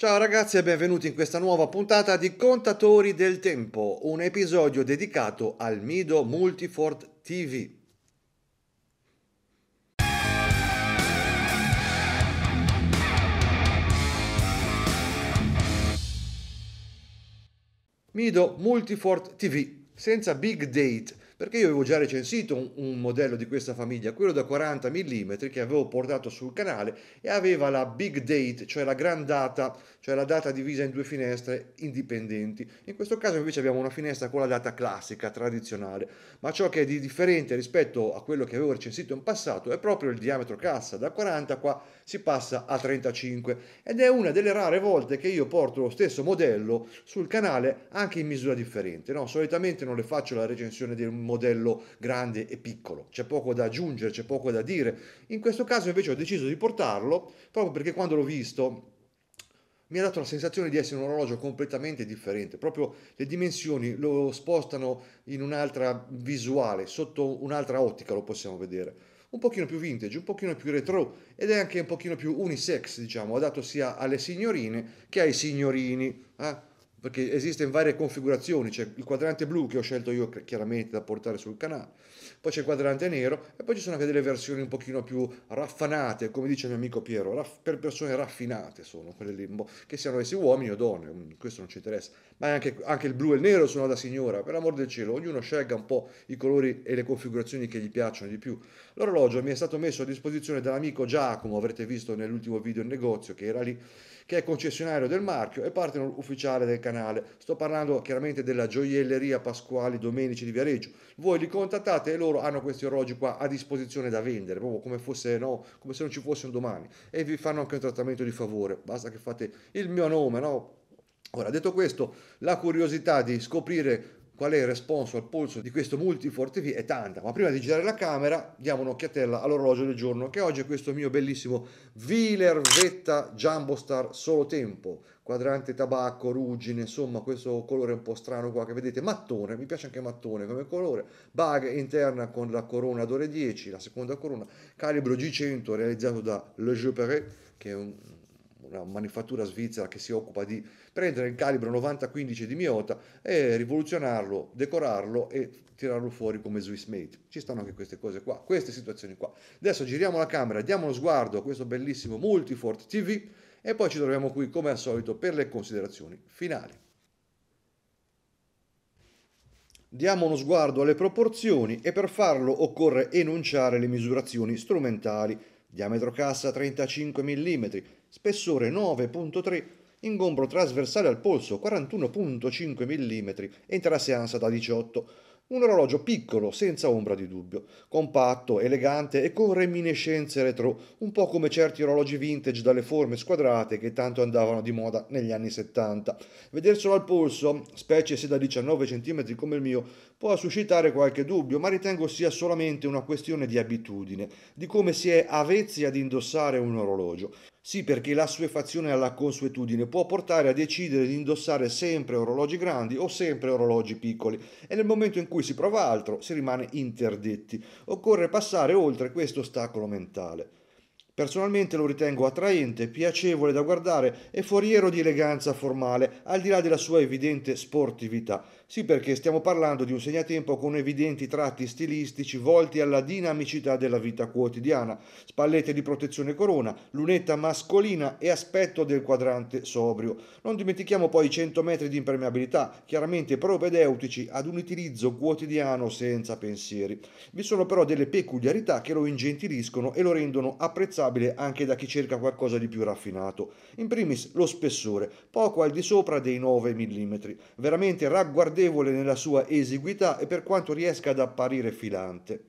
Ciao ragazzi e benvenuti in questa nuova puntata di Contatori del Tempo, un episodio dedicato al Mido Multifort TV. Mido Multifort TV, senza big date, perché io avevo già recensito un, un modello di questa famiglia, quello da 40 mm che avevo portato sul canale e aveva la big date, cioè la gran data, cioè la data divisa in due finestre indipendenti. In questo caso invece abbiamo una finestra con la data classica, tradizionale, ma ciò che è di differente rispetto a quello che avevo recensito in passato è proprio il diametro cassa, da 40 qua si passa a 35 ed è una delle rare volte che io porto lo stesso modello sul canale anche in misura differente. No? Solitamente non le faccio la recensione del modello modello grande e piccolo. C'è poco da aggiungere, c'è poco da dire. In questo caso invece ho deciso di portarlo proprio perché quando l'ho visto mi ha dato la sensazione di essere un orologio completamente differente, proprio le dimensioni lo spostano in un'altra visuale, sotto un'altra ottica lo possiamo vedere un pochino più vintage, un pochino più retro ed è anche un pochino più unisex, diciamo, adatto sia alle signorine che ai signorini. Eh? perché esiste in varie configurazioni, c'è il quadrante blu che ho scelto io chiaramente da portare sul canale, poi c'è il quadrante nero e poi ci sono anche delle versioni un pochino più raffanate, come dice il mio amico Piero, raff- per persone raffinate sono quelle lì, boh, che siano essi uomini o donne, mm, questo non ci interessa, ma anche, anche il blu e il nero sono da signora, per l'amor del cielo, ognuno scelga un po' i colori e le configurazioni che gli piacciono di più. L'orologio mi è stato messo a disposizione dall'amico Giacomo, avrete visto nell'ultimo video in negozio che era lì, che è concessionario del marchio e partner ufficiale del canale. Sto parlando chiaramente della gioielleria Pasquali Domenici di Viareggio. Voi li contattate e loro hanno questi orologi qua a disposizione da vendere, proprio come, fosse, no, come se non ci fosse un domani. E vi fanno anche un trattamento di favore, basta che fate il mio nome, no? Ora, detto questo, la curiosità di scoprire qual è il responso al polso di questo multiforte è tanta. Ma prima di girare la camera diamo un'occhiatella all'orologio del giorno che oggi è questo mio bellissimo Wheeler Vetta Jumbo Star Solo Tempo. Quadrante tabacco, ruggine, insomma questo colore un po' strano qua che vedete, mattone, mi piace anche mattone come colore, bag interna con la corona d'ore 10, la seconda corona, calibro G100 realizzato da Le Jeu Perret, che è un una manifattura svizzera che si occupa di prendere il calibro 90-15 di Miota e rivoluzionarlo, decorarlo e tirarlo fuori come Swiss Made. Ci stanno anche queste cose qua, queste situazioni qua. Adesso giriamo la camera, diamo uno sguardo a questo bellissimo Multifort TV e poi ci troviamo qui come al solito per le considerazioni finali. Diamo uno sguardo alle proporzioni e per farlo occorre enunciare le misurazioni strumentali diametro cassa 35 mm, spessore 9.3, ingombro trasversale al polso 41.5 mm, entrata seanza da 18 mm. Un orologio piccolo, senza ombra di dubbio, compatto, elegante e con reminiscenze retro, un po' come certi orologi vintage dalle forme squadrate che tanto andavano di moda negli anni 70. Vederselo al polso, specie se da 19 cm come il mio, può suscitare qualche dubbio, ma ritengo sia solamente una questione di abitudine, di come si è avvezzi ad indossare un orologio. Sì, perché l'assuefazione alla consuetudine può portare a decidere di indossare sempre orologi grandi o sempre orologi piccoli e nel momento in cui si prova altro si rimane interdetti. Occorre passare oltre questo ostacolo mentale. Personalmente lo ritengo attraente, piacevole da guardare e foriero di eleganza formale, al di là della sua evidente sportività. Sì, perché stiamo parlando di un segnatempo con evidenti tratti stilistici volti alla dinamicità della vita quotidiana, spallette di protezione corona, lunetta mascolina e aspetto del quadrante sobrio. Non dimentichiamo poi i 100 metri di impermeabilità, chiaramente propedeutici ad un utilizzo quotidiano senza pensieri. Vi sono però delle peculiarità che lo ingentiliscono e lo rendono apprezzabile apprezzabile anche da chi cerca qualcosa di più raffinato. In primis lo spessore, poco al di sopra dei 9 mm, veramente ragguardevole nella sua esiguità e per quanto riesca ad apparire filante.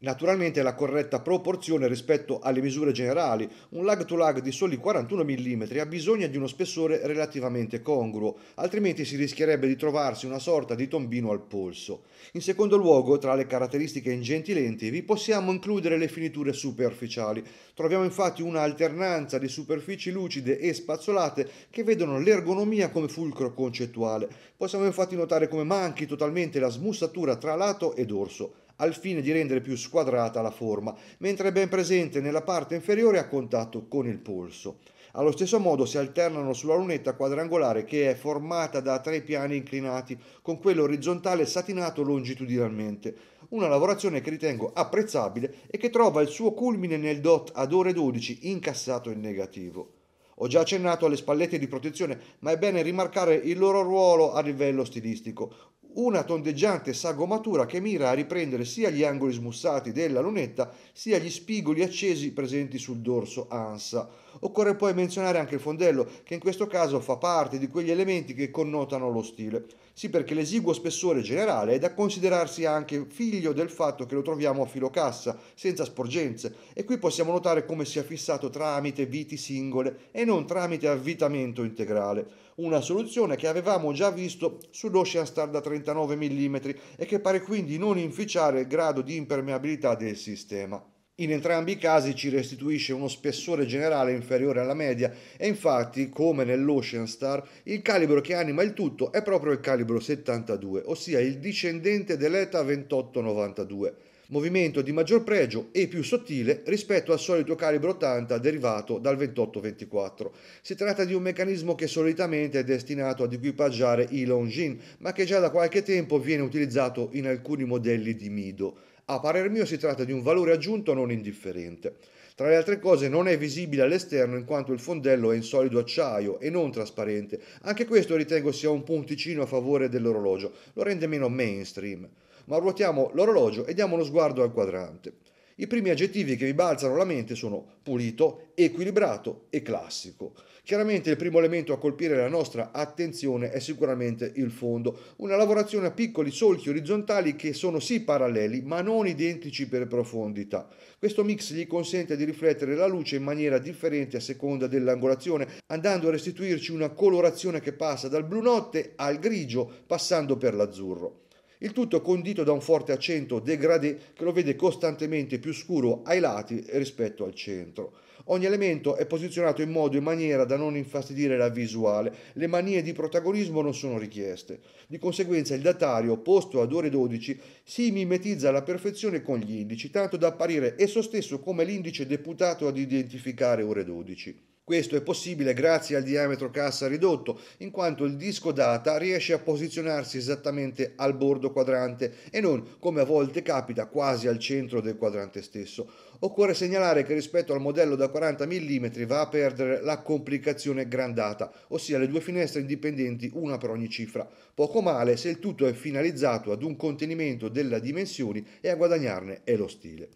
Naturalmente la corretta proporzione rispetto alle misure generali, un lag to lag di soli 41 mm ha bisogno di uno spessore relativamente congruo, altrimenti si rischierebbe di trovarsi una sorta di tombino al polso. In secondo luogo, tra le caratteristiche ingenti lenti, vi possiamo includere le finiture superficiali. Troviamo infatti una alternanza di superfici lucide e spazzolate che vedono l'ergonomia come fulcro concettuale. Possiamo infatti notare come manchi totalmente la smussatura tra lato e dorso al fine di rendere più squadrata la forma, mentre è ben presente nella parte inferiore a contatto con il polso. Allo stesso modo si alternano sulla lunetta quadrangolare che è formata da tre piani inclinati con quello orizzontale satinato longitudinalmente, una lavorazione che ritengo apprezzabile e che trova il suo culmine nel dot ad ore 12 incassato in negativo. Ho già accennato alle spallette di protezione, ma è bene rimarcare il loro ruolo a livello stilistico, una tondeggiante sagomatura che mira a riprendere sia gli angoli smussati della lunetta sia gli spigoli accesi presenti sul dorso ansa Occorre poi menzionare anche il fondello, che in questo caso fa parte di quegli elementi che connotano lo stile. Sì, perché l'esiguo spessore generale è da considerarsi anche figlio del fatto che lo troviamo a filo cassa, senza sporgenze, e qui possiamo notare come sia fissato tramite viti singole e non tramite avvitamento integrale. Una soluzione che avevamo già visto sull'Ocean Star da 39 mm e che pare quindi non inficiare il grado di impermeabilità del sistema. In entrambi i casi ci restituisce uno spessore generale inferiore alla media e infatti, come nell'Ocean Star, il calibro che anima il tutto è proprio il calibro 72, ossia il discendente dell'ETA 2892, movimento di maggior pregio e più sottile rispetto al solito calibro 80 derivato dal 2824. Si tratta di un meccanismo che solitamente è destinato ad equipaggiare i Longines, ma che già da qualche tempo viene utilizzato in alcuni modelli di Mido. A parer mio si tratta di un valore aggiunto non indifferente. Tra le altre cose non è visibile all'esterno in quanto il fondello è in solido acciaio e non trasparente. Anche questo ritengo sia un punticino a favore dell'orologio, lo rende meno mainstream. Ma ruotiamo l'orologio e diamo uno sguardo al quadrante. I primi aggettivi che vi balzano alla mente sono pulito, equilibrato e classico. Chiaramente il primo elemento a colpire la nostra attenzione è sicuramente il fondo, una lavorazione a piccoli solchi orizzontali che sono sì paralleli ma non identici per profondità. Questo mix gli consente di riflettere la luce in maniera differente a seconda dell'angolazione, andando a restituirci una colorazione che passa dal blu notte al grigio, passando per l'azzurro. Il tutto condito da un forte accento degradé che lo vede costantemente più scuro ai lati rispetto al centro. Ogni elemento è posizionato in modo e maniera da non infastidire la visuale, le manie di protagonismo non sono richieste. Di conseguenza il datario, posto ad ore 12, si mimetizza alla perfezione con gli indici, tanto da apparire esso stesso come l'indice deputato ad identificare ore 12. Questo è possibile grazie al diametro cassa ridotto, in quanto il disco data riesce a posizionarsi esattamente al bordo quadrante e non, come a volte capita, quasi al centro del quadrante stesso. Occorre segnalare che rispetto al modello da 40 mm va a perdere la complicazione grandata, ossia le due finestre indipendenti una per ogni cifra. Poco male se il tutto è finalizzato ad un contenimento delle dimensioni e a guadagnarne è lo stile.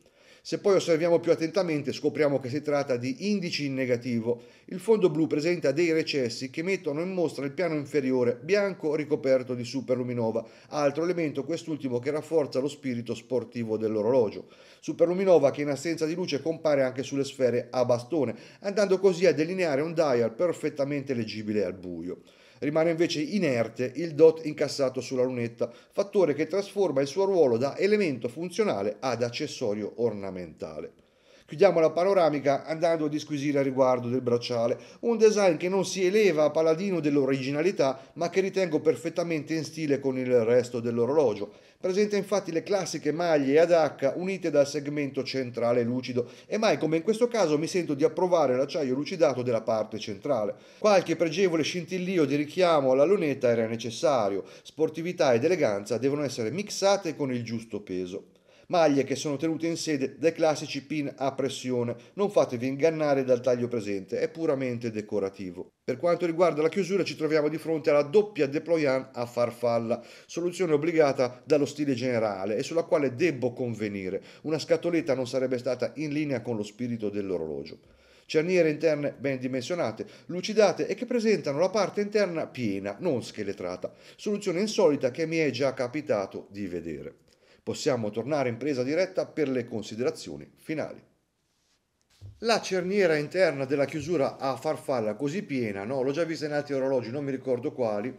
Se poi osserviamo più attentamente scopriamo che si tratta di indici in negativo. Il fondo blu presenta dei recessi che mettono in mostra il piano inferiore, bianco ricoperto di superluminova, altro elemento quest'ultimo che rafforza lo spirito sportivo dell'orologio. Superluminova che in assenza di luce compare anche sulle sfere a bastone, andando così a delineare un dial perfettamente leggibile al buio. Rimane invece inerte il dot incassato sulla lunetta, fattore che trasforma il suo ruolo da elemento funzionale ad accessorio ornamentale. Chiudiamo la panoramica andando a disquisire a riguardo del bracciale, un design che non si eleva a paladino dell'originalità ma che ritengo perfettamente in stile con il resto dell'orologio. Presenta infatti le classiche maglie ad H unite dal segmento centrale lucido e mai come in questo caso mi sento di approvare l'acciaio lucidato della parte centrale. Qualche pregevole scintillio di richiamo alla lunetta era necessario, sportività ed eleganza devono essere mixate con il giusto peso maglie che sono tenute in sede dai classici pin a pressione. Non fatevi ingannare dal taglio presente, è puramente decorativo. Per quanto riguarda la chiusura ci troviamo di fronte alla doppia déployant a farfalla, soluzione obbligata dallo stile generale e sulla quale debbo convenire. Una scatoletta non sarebbe stata in linea con lo spirito dell'orologio cerniere interne ben dimensionate, lucidate e che presentano la parte interna piena, non scheletrata, soluzione insolita che mi è già capitato di vedere. Possiamo tornare in presa diretta per le considerazioni finali. La cerniera interna della chiusura a farfalla così piena, no? l'ho già vista in altri orologi, non mi ricordo quali,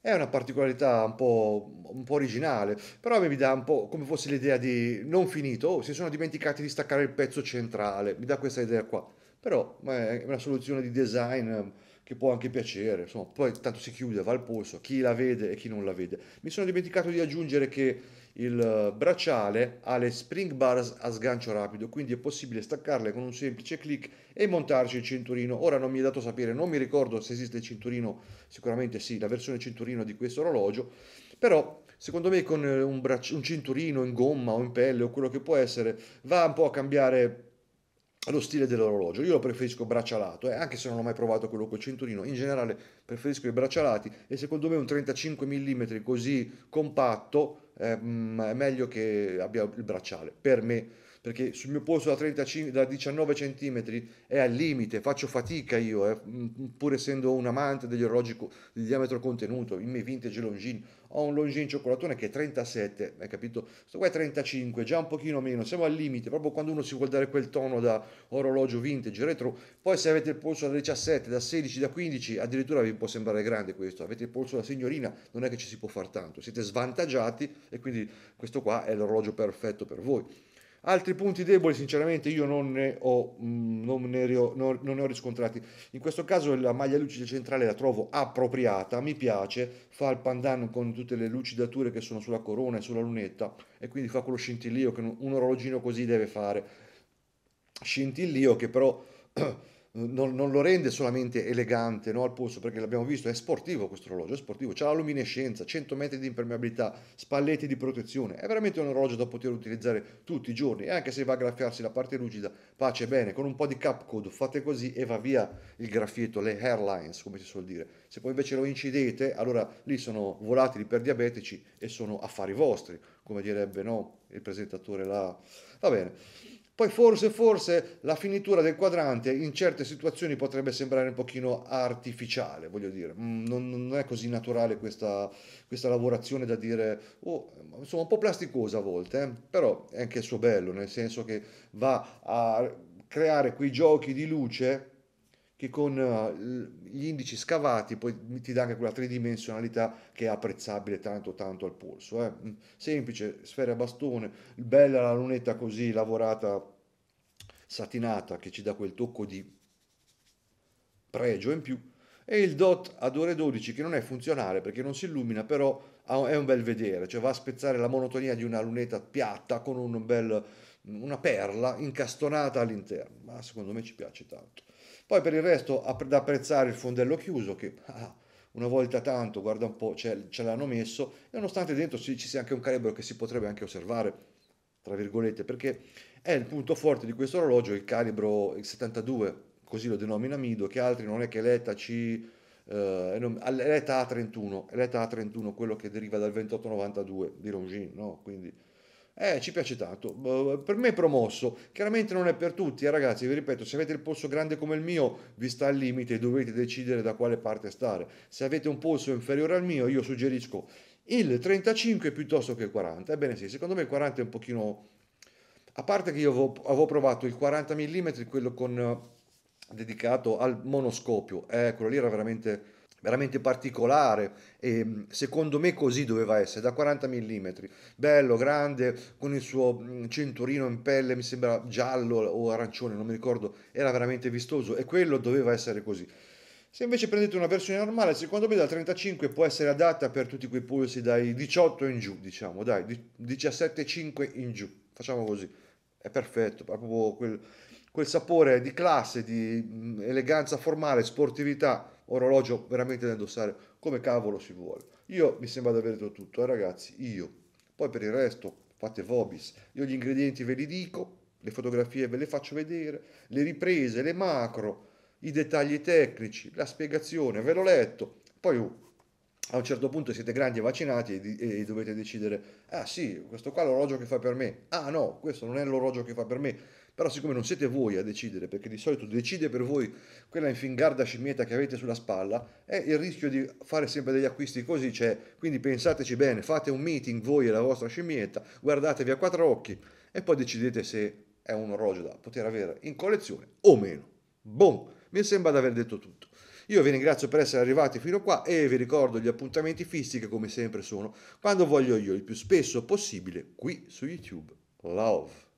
è una particolarità un po', un po', originale, però mi dà un po' come fosse l'idea di non finito, oh, si sono dimenticati di staccare il pezzo centrale, mi dà questa idea qua, però è una soluzione di design ehm, che può anche piacere, insomma, poi tanto si chiude, va al polso, chi la vede e chi non la vede. Mi sono dimenticato di aggiungere che il eh, bracciale ha le spring bars a sgancio rapido, quindi è possibile staccarle con un semplice clic e montarci il cinturino. Ora non mi è dato sapere, non mi ricordo se esiste il cinturino, sicuramente sì, la versione cinturino di questo orologio, però secondo me con eh, un, braccio, un cinturino in gomma o in pelle o quello che può essere va un po' a cambiare lo stile dell'orologio. Io lo preferisco braccialato, eh, anche se non ho mai provato quello col cinturino. In generale preferisco i braccialati e secondo me un 35 mm così compatto Ehm, è meglio che abbia il bracciale. Per me perché sul mio polso da, 35, da 19 cm è al limite, faccio fatica io, eh, mm, mm, pur essendo un amante degli orologi di diametro contenuto, i miei vintage Longines, ho un Longines cioccolatone che è 37, hai capito? Questo qua è 35, già un pochino meno, siamo al limite, proprio quando uno si vuole dare quel tono da orologio vintage, retro, poi se avete il polso da 17, da 16, da 15, addirittura vi può sembrare grande questo, avete il polso da signorina, non è che ci si può fare tanto, siete svantaggiati e quindi questo qua è l'orologio perfetto per voi. Altri punti deboli, sinceramente, io non ne ho, mm, non ne ho, non ne ho riscontrati. In questo caso la maglia lucida centrale la trovo appropriata, mi piace, fa il pandan con tutte le lucidature che sono sulla corona e sulla lunetta e quindi fa quello scintillio che un orologino così deve fare. Scintillio che però non, non, lo rende solamente elegante no, al polso, perché l'abbiamo visto, è sportivo questo orologio, è sportivo, c'è la luminescenza, 100 metri di impermeabilità, spalletti di protezione, è veramente un orologio da poter utilizzare tutti i giorni e anche se va a graffiarsi la parte rigida, pace bene, con un po' di cap code fate così e va via il graffietto, le hairlines come si suol dire. Se poi invece lo incidete, allora lì sono volatili per diabetici e sono affari vostri, come direbbe no, il presentatore là. Va bene. Poi forse, forse la finitura del quadrante in certe situazioni potrebbe sembrare un pochino artificiale, voglio dire, mm, non, non è così naturale questa, questa lavorazione da dire, oh, insomma un po' plasticosa a volte, eh? però è anche il suo bello, nel senso che va a creare quei giochi di luce che con eh, gli indici scavati poi ti dà anche quella tridimensionalità che è apprezzabile tanto tanto al polso. Eh? Mm, semplice, sfera a bastone, bella la lunetta così lavorata satinata che ci dà quel tocco di pregio in più, e il DOT ad ore 12 che non è funzionale perché non si illumina, però è un bel vedere, cioè va a spezzare la monotonia di una lunetta piatta con un bel, una perla incastonata all'interno, ma secondo me ci piace tanto. Poi per il resto da apprezzare il fondello chiuso che ah, una volta tanto, guarda un po', ce, l'hanno messo, e nonostante dentro ci, ci sia anche un calibro che si potrebbe anche osservare, tra virgolette, perché e il punto forte di questo orologio è il calibro 72, così lo denomina Mido, che altri non è che l'ETA C... Eh, l'ETA A31, l'ETA A31, quello che deriva dal 2892 di Longines, no? Quindi... Eh, ci piace tanto. Boh, per me è promosso. Chiaramente non è per tutti, eh, ragazzi. Vi ripeto, se avete il polso grande come il mio, vi sta al limite dovete decidere da quale parte stare. Se avete un polso inferiore al mio, io suggerisco il 35 piuttosto che il 40. Ebbene sì, secondo me il 40 è un pochino a parte che io avevo, provato il 40 mm, quello con, eh, dedicato al monoscopio, eh, quello lì era veramente, veramente particolare e mm, secondo me così doveva essere, da 40 mm, bello, grande, con il suo mm, cinturino in pelle, mi sembra giallo o arancione, non mi ricordo, era veramente vistoso e quello doveva essere così. Se invece prendete una versione normale, secondo me dal 35 può essere adatta per tutti quei polsi dai 18 in giù, diciamo, dai 17,5 in giù facciamo così, è perfetto, proprio quel, quel sapore di classe, di eleganza formale, sportività, orologio veramente da indossare come cavolo si vuole. Io mi sembra di aver detto tutto, eh, ragazzi, io. Poi per il resto fate Vobis, io gli ingredienti ve li dico, le fotografie ve le faccio vedere, le riprese, le macro, i dettagli tecnici, la spiegazione, ve l'ho letto, poi uh, a un certo punto siete grandi e vaccinati e, e dovete decidere, ah sì, questo qua è l'orologio che fa per me, ah no, questo non è l'orologio che fa per me, però siccome non siete voi a decidere, perché di solito decide per voi quella infingarda scimmietta che avete sulla spalla, è eh, il rischio di fare sempre degli acquisti così c'è, quindi pensateci bene, fate un meeting voi e la vostra scimmietta, guardatevi a quattro occhi e poi decidete se è un orologio da poter avere in collezione o meno. Boom, mi sembra di aver detto tutto. Io vi ringrazio per essere arrivati fino qua e vi ricordo gli appuntamenti fissi che come sempre sono quando voglio io, il più spesso possibile, qui su YouTube. Love.